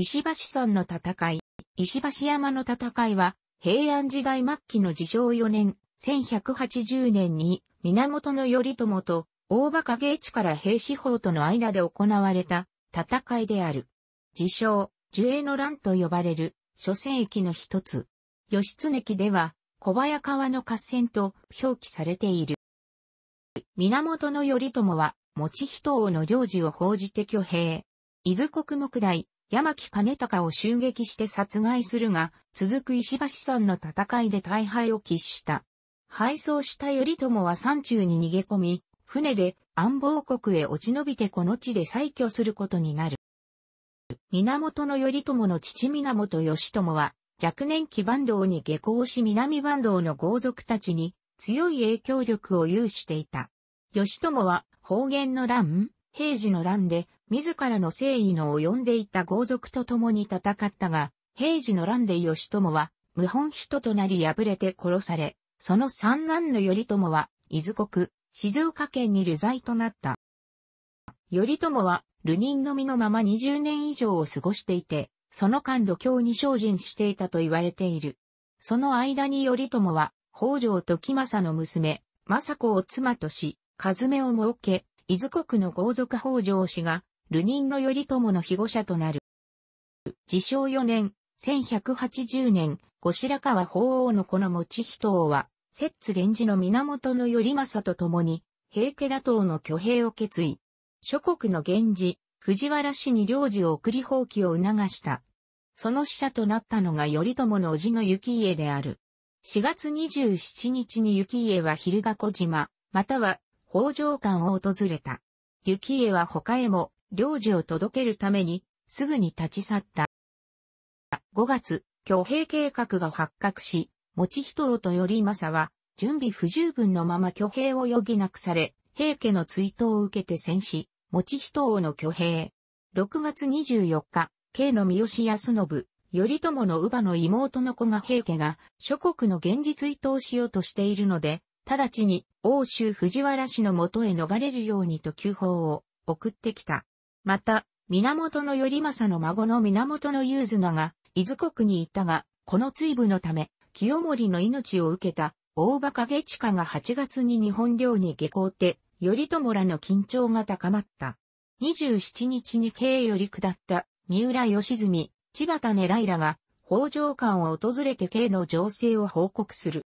石橋山の戦い、石橋山の戦いは、平安時代末期の自称4年、1180年に、源頼朝と、大馬影地から平四方との間で行われた、戦いである。自称、樹影の乱と呼ばれる、諸戦役の一つ。義経記では、小早川の合戦と表記されている。源頼朝は、持人王の領事を報じて挙兵。伊豆国木大、山木兼隆を襲撃して殺害するが、続く石橋山の戦いで大敗を喫した。敗走した頼朝は山中に逃げ込み、船で安房国へ落ち延びてこの地で再挙することになる。源頼朝の父源義朝は、若年期坂東に下校し南坂東の豪族たちに強い影響力を有していた。義朝は方言の乱、平治の乱で自らの誠意の及んでいた豪族と共に戦ったが、平時の乱で義朝は、無本人となり敗れて殺され、その三男の頼朝は、伊豆国、静岡県に流罪となった。頼朝は、流人のみのまま20年以上を過ごしていて、その間度境に精進していたと言われている。その間に頼朝は、北条時政の娘、政子を妻とし、和目を設け、伊豆国の豪族北条氏が、流人の頼朝の庇護者となる。自称4年、1180年、後白河法皇のこの持人王は、摂津源氏の源頼政と共に、平家打倒の挙兵を決意。諸国の源氏、藤原氏に領事を送り放棄を促した。その使者となったのが頼朝の叔父の幸家である。4月27日に幸家は昼賀小島、または北条館を訪れた。雪家は他へも領事を届けるために、すぐに立ち去った。5月、挙兵計画が発覚し、持人夫と頼政は、準備不十分のまま挙兵を余儀なくされ、平家の追悼を受けて戦死、持人王の挙兵。6月24日、慶の三好康信、頼朝の乳母の妹の子が平家が諸国の現実追悼しようとしているので、直ちに欧州藤原氏のもとへ逃れるようにと急報を送ってきた。また、源頼政の孫の源融綱が、伊豆国にいたが、この追部のため、清盛の命を受けた、大馬影近が8月に日本領に下校って、頼朝らの緊張が高まった。27日に京より下った、三浦義澄、千葉田狙いらが、北条館を訪れて京の情勢を報告する。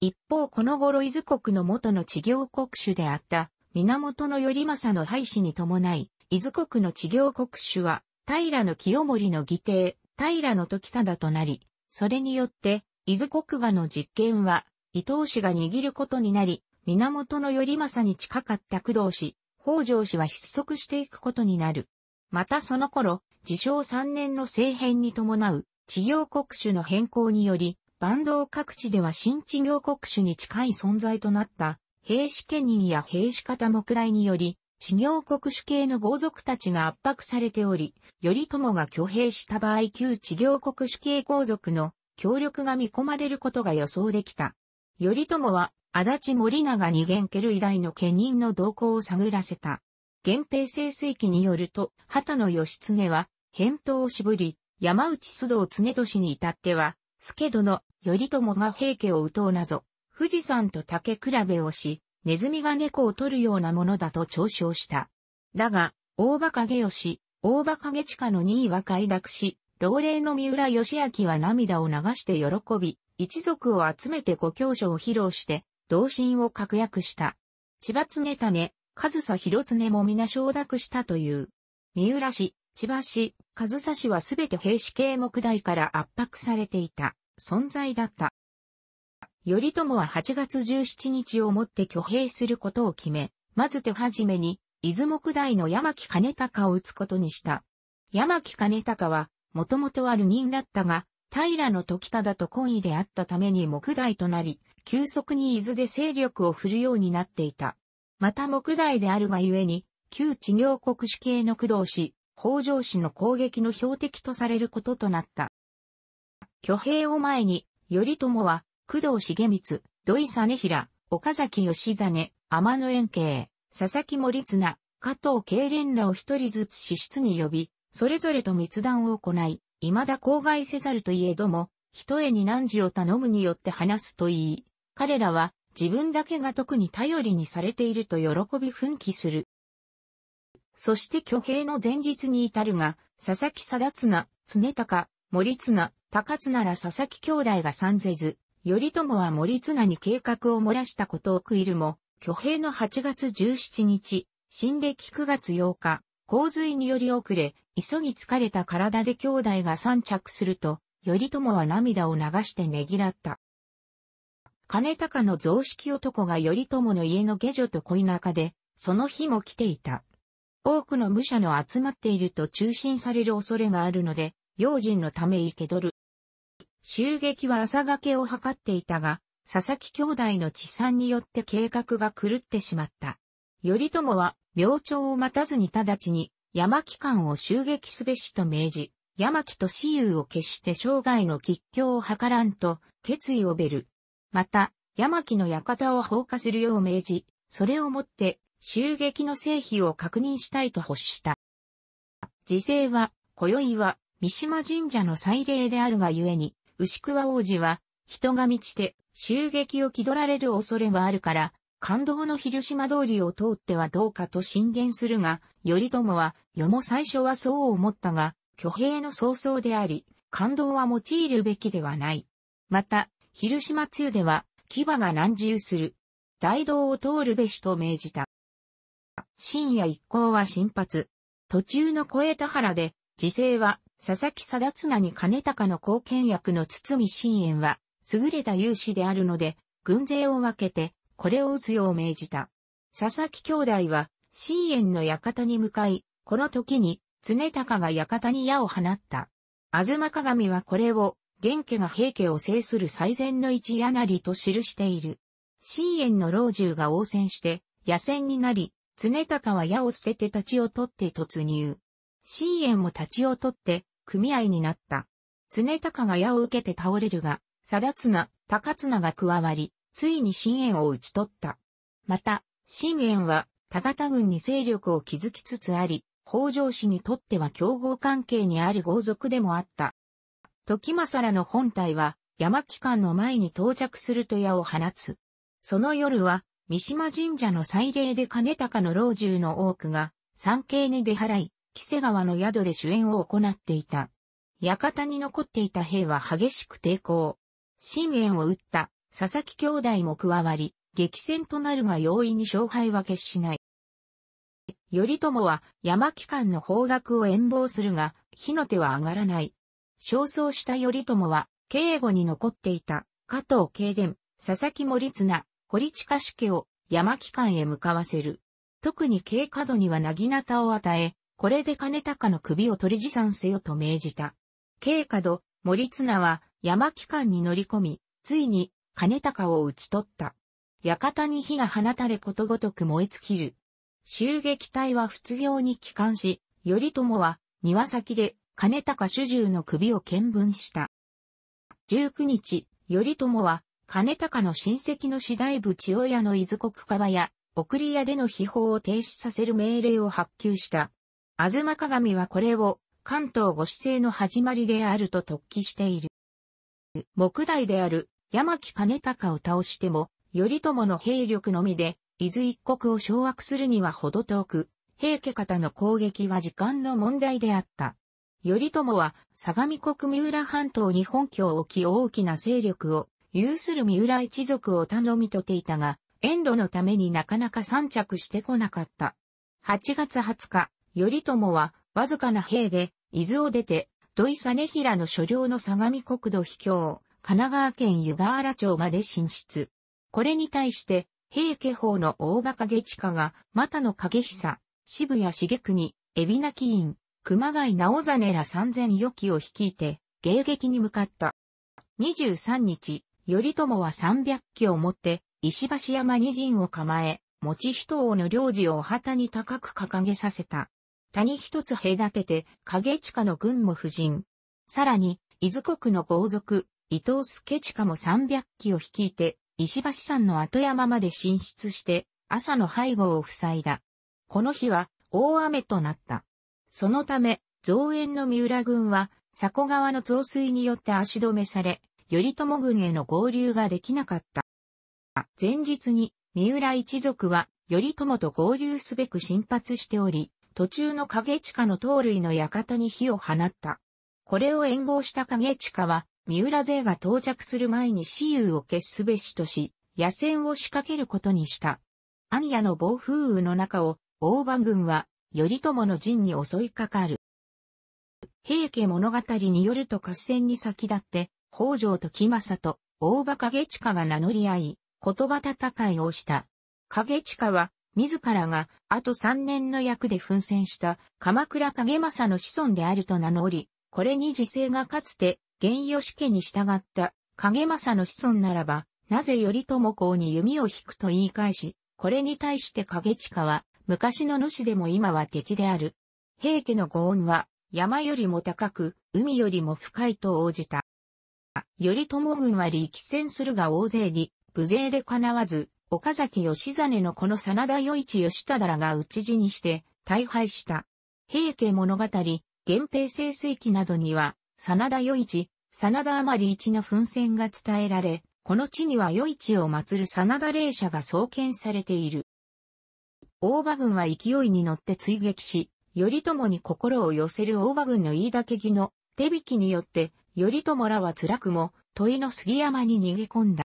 一方この頃伊豆国の元の治行国主であった、源頼政の廃止に伴い、伊豆国の地行国主は、平の清盛の義弟、平の時忠となり、それによって、伊豆国画の実権は、伊藤氏が握ることになり、源頼政に近かった工藤氏、北条氏は失速していくことになる。またその頃、自称3年の政変に伴う、地行国主の変更により、万東各地では新地行国主に近い存在となった、兵士家人や兵士方目代により、修行国主系の豪族たちが圧迫されており、頼朝が挙兵した場合旧地行国主系豪族の協力が見込まれることが予想できた。頼朝は、足立森長に元家以来の家人の動向を探らせた。源平盛衰記によると、畑野義経は、返答を絞り、山内須藤常年に至っては、助殿、頼朝が平家を討とうなぞ、富士山と竹比べをし、ネズミが猫を取るようなものだと嘲笑した。だが、大場影義、大場影地下の2位は快諾し、老齢の三浦義明は涙を流して喜び、一族を集めて故郷書を披露して、同心を確約した。千葉常種、上総広常も皆承諾したという。三浦市、千葉市、上総市はすべて兵士系目代から圧迫されていた存在だった。頼朝は8月17日をもって挙兵することを決め、まず手始めに、出雲九代の山木兼高を撃つことにした。山木兼高は、もともとある人だったが、平の時忠と懇意であったために木代となり、急速に伊豆で勢力を振るようになっていた。また木代であるがゆえに、旧地行国主系の工藤氏、北条氏の攻撃の標的とされることとなった。挙兵を前に、頼朝は、工藤重光、土井実平、岡崎義真、天野円慶、佐々木森綱、加藤慶連らを一人ずつ支出に呼び、それぞれと密談を行い、未だ口外せざるといえども、一重に汝を頼むによって話すといい、彼らは自分だけが特に頼りにされていると喜び奮起する。そして挙兵の前日に至るが、佐々木貞綱、常高、森綱、高綱ら佐々木兄弟が参ぜず、頼朝は森綱に計画を漏らしたことを悔いるも、挙兵の8月17日、新暦9月8日、洪水により遅れ、急ぎ疲れた体で兄弟が散着すると、頼朝は涙を流してねぎらった。金高の増式男が頼朝の家の下女と恋仲で、その日も来ていた。多くの武者の集まっていると中心される恐れがあるので、用心のため生け取る。襲撃は朝掛けを図っていたが、佐々木兄弟の地産によって計画が狂ってしまった。頼朝は、明朝を待たずに直ちに、山木間を襲撃すべしと命じ、山木と私有を決して生涯の吉強を図らんと、決意をべる。また、山木の館を放火するよう命じ、それをもって、襲撃の成否を確認したいと発した。時勢は、今宵は、三島神社の祭礼であるがゆえに、牛久王子は、人が満ちて襲撃を気取られる恐れがあるから、感動の広島通りを通ってはどうかと進言するが、頼朝は、世も最初はそう思ったが、挙兵の早々であり、感動は用いるべきではない。また、広島露では、牙が難重する。大道を通るべしと命じた。深夜一行は新発。途中の小枝原で、時勢は佐々木貞綱に金高の貢献役の堤信縁は、優れた勇士であるので、軍勢を分けて、これを打つよう命じた。佐々木兄弟は、信縁の館に向かい、この時に、常高が館に矢を放った。東鏡はこれを、元家が平家を制する最善の一矢なりと記している。信縁の老中が応戦して、野戦になり、常高は矢を捨てて立ちを取って突入。深縁も立ちを取って、組合になった。常高が矢を受けて倒れるが、貞綱、高綱が加わり、ついに深縁を討ち取った。また、深縁は、高田軍に勢力を築きつつあり、北条氏にとっては競合関係にある豪族でもあった。時政らの本体は、山機関の前に到着すると矢を放つ。その夜は、三島神社の祭礼で金高の老中の多くが、参詣に出払い、木瀬川の宿で主演を行っていた。館に残っていた兵は激しく抵抗。信玄を撃った佐々木兄弟も加わり、激戦となるが容易に勝敗は決しない。頼朝は山機関の方角を遠望するが、火の手は上がらない。焦燥した頼朝は、警護に残っていた加藤慶伝、佐々木森綱、堀近主家を山機関へ向かわせる。特に軽角にはなぎなたを与え、これで金高の首を取り持参せよと命じた。慶門、森綱は山機関に乗り込み、ついに金高を討ち取った。館に火が放たれことごとく燃え尽きる。襲撃隊は仏業に帰還し、頼朝は庭先で金高主従の首を見分した。19日、頼朝は金高の親戚の次第部千代屋の伊豆国川や送り屋での秘宝を停止させる命令を発給した。東鏡はこれを関東五市制の始まりであると突起している。木代である山木兼隆を倒しても、頼朝の兵力のみで、伊豆一国を掌握するにはほど遠く、平家方の攻撃は時間の問題であった。頼朝は相模国三浦半島に本拠を置き大きな勢力を有する三浦一族を頼みとていたが、遠路のためになかなか三着してこなかった。8月20日、頼朝は、わずかな兵で、伊豆を出て、土井実平の所領の相模国土秘境、神奈川県湯河原町まで進出。これに対して、平家法の大馬影地下が、又の影久、渋谷茂国、海老名紀院、熊谷直実ら三千余機を率いて、迎撃に向かった。23日、頼朝は300機を持って、石橋山二陣を構え、持ち人王の領事をお旗に高く掲げさせた。谷一つ隔てて、影地下の軍も夫人。さらに、伊豆国の豪族、伊藤助地下も三百機を率いて、石橋山の後山まで進出して、朝の背後を塞いだ。この日は、大雨となった。そのため、増援の三浦軍は、佐古川の増水によって足止めされ、頼朝軍への合流ができなかった。前日に、三浦一族は、頼朝と合流すべく進発しており、途中の影地下の盗塁の館に火を放った。これを援護した影地下は、三浦勢が到着する前に私有を消すべしとし、野戦を仕掛けることにした。ニアの暴風雨の中を、大場軍は、頼朝の陣に襲いかかる。平家物語によると合戦に先立って、北条と木政と大場影地下が名乗り合い、言葉戦いをした。影下は、自らが、あと3年の役で奮戦した、鎌倉景政の子孫であると名乗り、これに時勢がかつて、源義家に従った、景政の子孫ならば、なぜ頼朝公に弓を引くと言い返し、これに対して地下は、昔の主でも今は敵である。平家のご恩は、山よりも高く、海よりも深いと応じた。頼朝軍は力戦するが大勢に、無勢でかなわず、岡崎義真のこの真田与一義忠らが討ち死にして、大敗した。平家物語、源平清水記などには、真田与一、真田余り一の奮戦が伝えられ、この地には与一を祀る真田霊社が創建されている。大場軍は勢いに乗って追撃し、頼朝に心を寄せる大場軍の飯田家義の手引きによって、頼朝らは辛くも、問いの杉山に逃げ込んだ。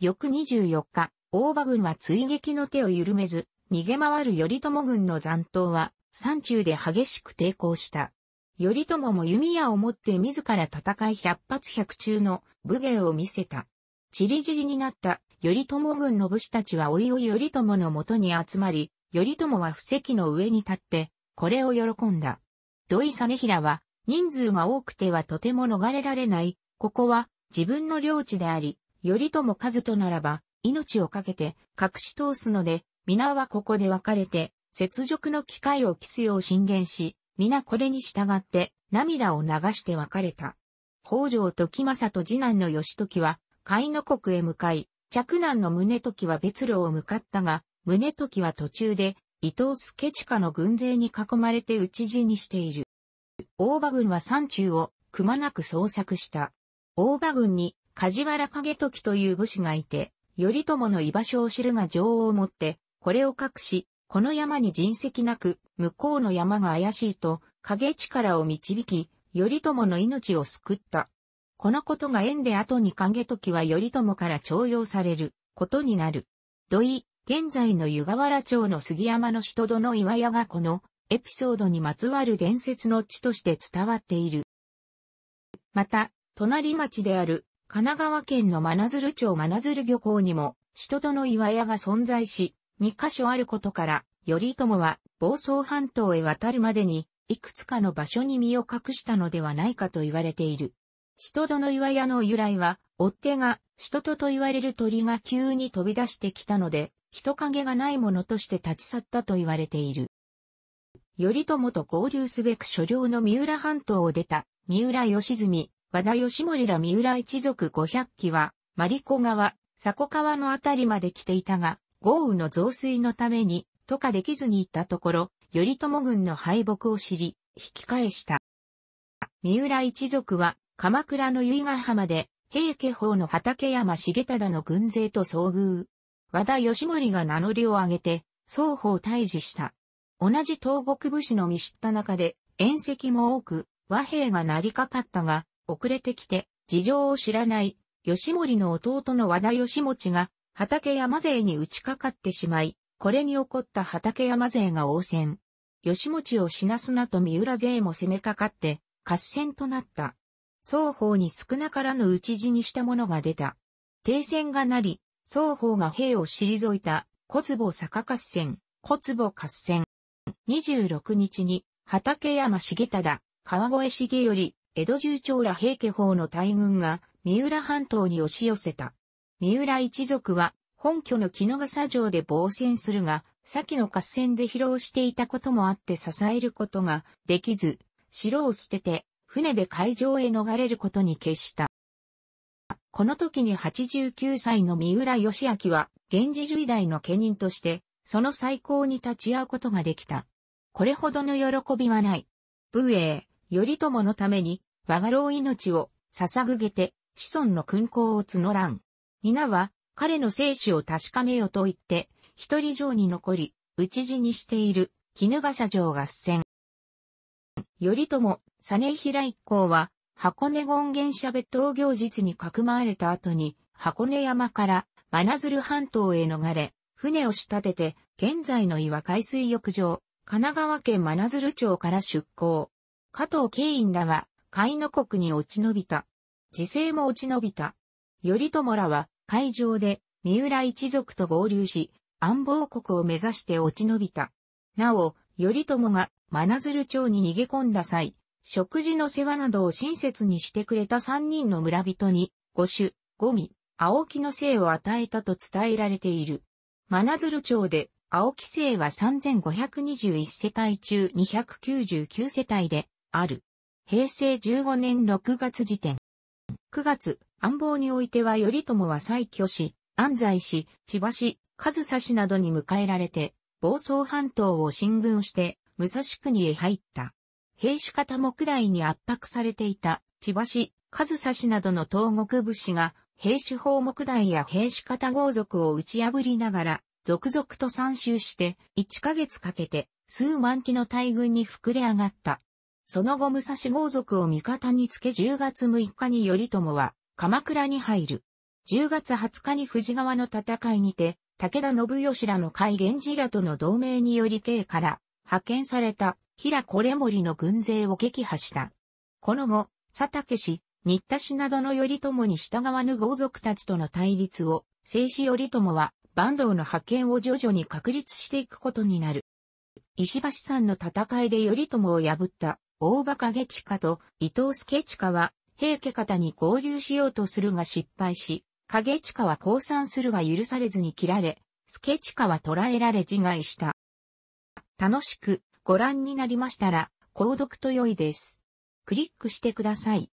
翌24日、大場軍は追撃の手を緩めず、逃げ回る頼朝軍の残党は、山中で激しく抵抗した。頼朝も弓矢を持って自ら戦い百発百中の武芸を見せた。散り散りになった頼朝軍の武士たちはおいおい頼朝のもとに集まり、頼朝は布石の上に立って、これを喜んだ。土井実平は、人数が多くてはとても逃れられない、ここは自分の領地であり、頼朝和とならば、命をかけて隠し通すので、皆はここで別れて、雪辱の機会を期すよう進言し、皆これに従って涙を流して別れた。北条時政と次男の義時は、海の国へ向かい、嫡男の宗時は別路を向かったが、宗時は途中で、伊藤助親の軍勢に囲まれて討ち死にしている。大場軍は山中をくまなく捜索した。大場軍に梶原景時という武士がいて、頼朝の居場所を知るが情をもって、これを隠し、この山に人跡なく、向こうの山が怪しいと、影力を導き、頼朝の命を救った。このことが縁で後に影時は頼朝から徴用されることになる。土井、現在の湯河原町の杉山の人殿岩屋がこのエピソードにまつわる伝説の地として伝わっている。また、隣町である神奈川県の真鶴町真鶴漁港にも、首都との岩屋が存在し、2カ所あることから、頼朝は房総半島へ渡るまでに、いくつかの場所に身を隠したのではないかと言われている。首都の岩屋の由来は、追手が、人とと言われる鳥が急に飛び出してきたので、人影がないものとして立ち去ったと言われている。頼朝と合流すべく所領の三浦半島を出た、三浦義澄、和田義盛ら三浦一族500機は、マ子川、佐古川のあたりまで来ていたが、豪雨の増水のために、渡かできずに行ったところ、頼朝軍の敗北を知り、引き返した。三浦一族は、鎌倉の由比ヶ浜で、平家法の畠山重忠の軍勢と遭遇。和田義盛が名乗りを上げて、双方対峙した。同じ東国武士の見知った中で、宴席も多く、和平が成りかかったが、遅れてきて、事情を知らない、吉森の弟の和田義持が、畠山勢に打ちかかってしまい、これに起こった畠山勢が応戦。吉持を死なすなと三浦勢も攻めかかって、合戦となった。双方に少なからぬ討ち死にしたものが出た。停戦がなり、双方が兵を退いた、小坪坂合戦、小坪合戦。26日に、畠山重忠、川越重り、江戸重長ら平家法の大軍が三浦半島に押し寄せた。三浦一族は本拠の木の笠城で防戦するが、先の合戦で疲労していたこともあって支えることができず、城を捨てて船で海上へ逃れることに決した。この時に89歳の三浦義明は、源氏類大の家人として、その最高に立ち会うことができた。これほどの喜びはない。武衛。頼朝のために、我が老命を捧げて、子孫の勲功を募らん。皆は、彼の生死を確かめよと言って、一人城に残り、討ち死にしている、絹笠城合戦。頼朝、実平一行は、箱根権現社別当行実にかくまわれた後に、箱根山から真鶴半島へ逃れ、船を仕立てて、現在の岩海水浴場、神奈川県真鶴町から出港。加藤慶院らは、海の国に落ち延びた。時勢も落ち延びた。頼朝らは、海上で、三浦一族と合流し、安房国を目指して落ち延びた。なお、頼朝が、真鶴町に逃げ込んだ際、食事の世話などを親切にしてくれた三人の村人に、五種、五味、青木の姓を与えたと伝えられている。真鶴町で、青木姓は3521世帯中299世帯で、ある。平成15年6月時点。9月、安房においては頼朝は再挙し、安西氏、千葉市、上総氏などに迎えられて、房総半島を進軍して、武蔵国へ入った。兵士方も代に圧迫されていた、千葉市、上総氏などの東国武士が、兵士法目代や兵士方豪族を打ち破りながら、続々と参集して、1ヶ月かけて、数万機の大軍に膨れ上がった。その後武蔵豪族を味方につけ10月6日に頼朝は鎌倉に入る。10月20日に藤川の戦いにて、武田信義らの海源氏らとの同盟により慶から派遣された平これ森の軍勢を撃破した。この後、佐竹氏、新田氏などの頼朝に従わぬ豪族たちとの対立を、静止頼朝は、坂東の派遣を徐々に確立していくことになる。石橋山の戦いで頼朝を破った大馬影地下と伊藤助地下は、平家方に合流しようとするが失敗し、影地下は降参するが許されずに切られ、助地下は捕らえられ自害した。楽しくご覧になりましたら、購読と良いです。クリックしてください。